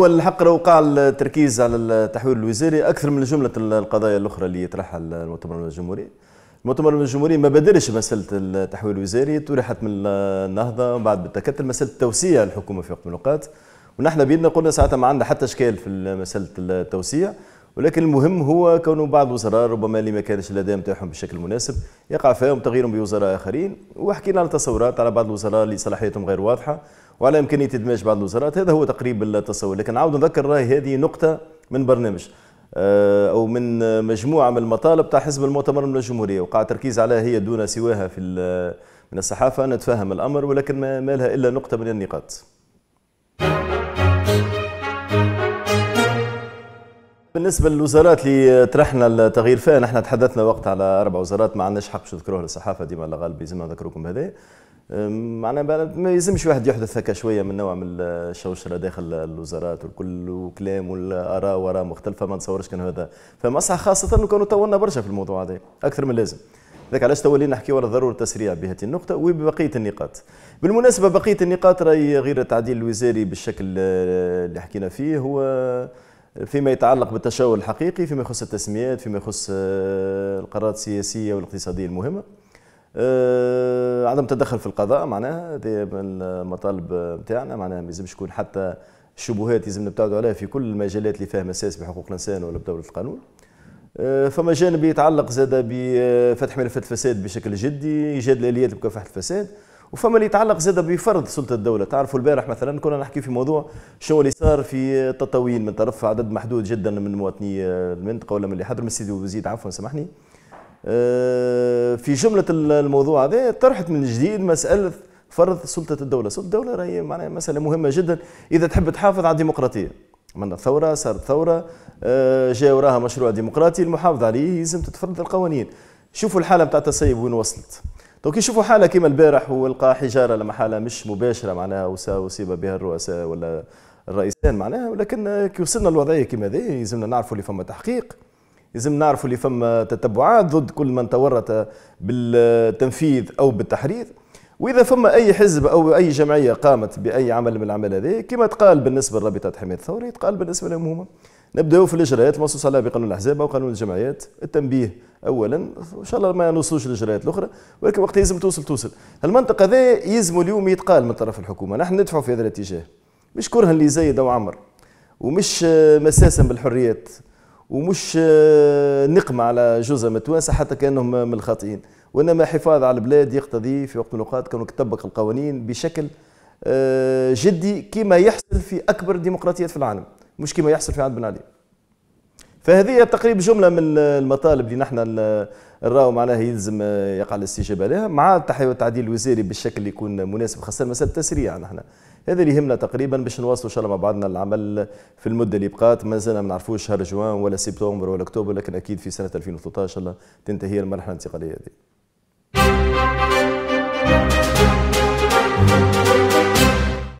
هو الحق لو قال التركيز على التحويل الوزاري اكثر من جمله القضايا الاخرى اللي يطرحها المؤتمر الجمهوري المؤتمر الجمهوري ما بدلش مساله التحويل الوزاري طرحت من النهضه بعد بالتكتل مساله توسيع الحكومه في وقت من الاوقات ونحن بينا قلنا ساعتها ما عندنا حتى اشكال في مساله التوسيع ولكن المهم هو كونه بعض الوزراء ربما اللي ما كانش الاداء نتاعهم بالشكل المناسب يقع فيهم تغييرهم بوزراء اخرين وحكينا على تصورات على بعض الوزراء اللي صلاحيتهم غير واضحه وعلى امكانيه ادماج بعض الوزارات هذا هو تقريبا التصور لكن عاود نذكر راي هذه نقطه من برنامج آه، او من مجموعه من المطالب تاع حزب المؤتمر من الجمهوريه وقع تركيز عليها هي دون سواها في من الصحافه نتفهم الامر ولكن ما لها الا نقطه من النقاط بالنسبه للوزارات اللي طرحنا التغيير فيها نحن تحدثنا وقت على اربع وزارات ما عندناش حق باش نذكروها للصحافه ديما على غالب يلزمنا نذكركم بهذا معناها ما يلزمش واحد يحدث هكا شويه من نوع من الشوشره داخل الوزارات والكل وكلام والاراء وراء مختلفه ما نتصورش كان هذا صح خاصه انه كانوا طولنا برشا في الموضوع هذا اكثر من لازم ذاك علاش تولينا نحكي ورا ضروره التسريع بهذه النقطه وببقيه النقاط بالمناسبه بقيه النقاط راهي غير التعديل الوزاري بالشكل اللي حكينا فيه هو فيما يتعلق بالتشاور الحقيقي فيما يخص التسميات فيما يخص آه، القرارات السياسية والاقتصادية المهمة آه، عدم التدخل في القضاء معناها هذه من المطالب نتاعنا معناها ما يلزمش يكون حتى الشبهات يلزم نبتعدوا عليها في كل المجالات اللي فيها مساس بحقوق الانسان ولا بدوله القانون آه، فما جانب يتعلق زاد بفتح ملفات الفساد بشكل جدي ايجاد الاليات لمكافحه الفساد وفما اللي يتعلق زاد بفرض سلطه الدوله تعرفوا البارح مثلا كنا نحكي في موضوع شنو اللي صار في تطاوين من طرف عدد محدود جدا من مواطني المنطقه ولا من اللي حضر من السيد وزيد عفوا سامحني آه، في جمله الموضوع هذا طرحت من جديد مساله فرض سلطه الدوله سلطه الدوله راهي معناها مساله مهمه جدا اذا تحب تحافظ على الديمقراطيه من ثوره صارت ثوره آه، جاء وراها مشروع ديمقراطي المحافظه عليه يلزم تتفرض القوانين شوفوا الحاله بتاعت التسيب وين وصلت دونك يشوفوا حاله كيما البارح ولقى حجاره لما حاله مش مباشره معناها وصيب بها الرؤساء ولا الرئيسان معناها ولكن كي وصلنا للوضعيه كيما هذه يلزمنا نعرفوا اللي فما تحقيق يلزم نعرفوا اللي فما تتبعات ضد كل من تورط بالتنفيذ او بالتحريض واذا فما اي حزب او اي جمعيه قامت باي عمل من الاعمال هذه كما تقال بالنسبه لرابطه حمايه الثوري تقال بالنسبه لهم هما نبداو في الاجراءات المنصوص عليها بقانون الاحزاب او قانون الجمعيات التنبيه اولا ان شاء الله ما نوصلوش للاجراءات الاخرى ولكن وقت لازم توصل توصل المنطقه هذا يلزم اليوم يتقال من طرف الحكومه نحن ندفعوا في هذا الاتجاه مش كرها اللي زايد او عمر ومش مساسا بالحريات ومش نقمة على جزء متوانسة حتى كأنهم من الخاطئين وإنما حفاظ على البلاد يقتضي في وقت من الأوقات كانوا تطبق القوانين بشكل آه، جدي كما يحصل في أكبر ديمقراطيات في العالم مش كما يحصل في عند بن علي فهذه تقريبا جمله من المطالب اللي نحن نراو معناها يلزم آه، يقع الاستجابه لها مع التعديل الوزاري بالشكل اللي يكون مناسب خاصه مساله التسريع نحن هذا اللي يهمنا تقريبا باش نواصلوا ان شاء الله مع بعضنا العمل في المده اللي بقات ما زلنا ما نعرفوش شهر جوان ولا سبتمبر ولا اكتوبر لكن اكيد في سنه 2013 ان شاء الله تنتهي المرحله الانتقاليه هذه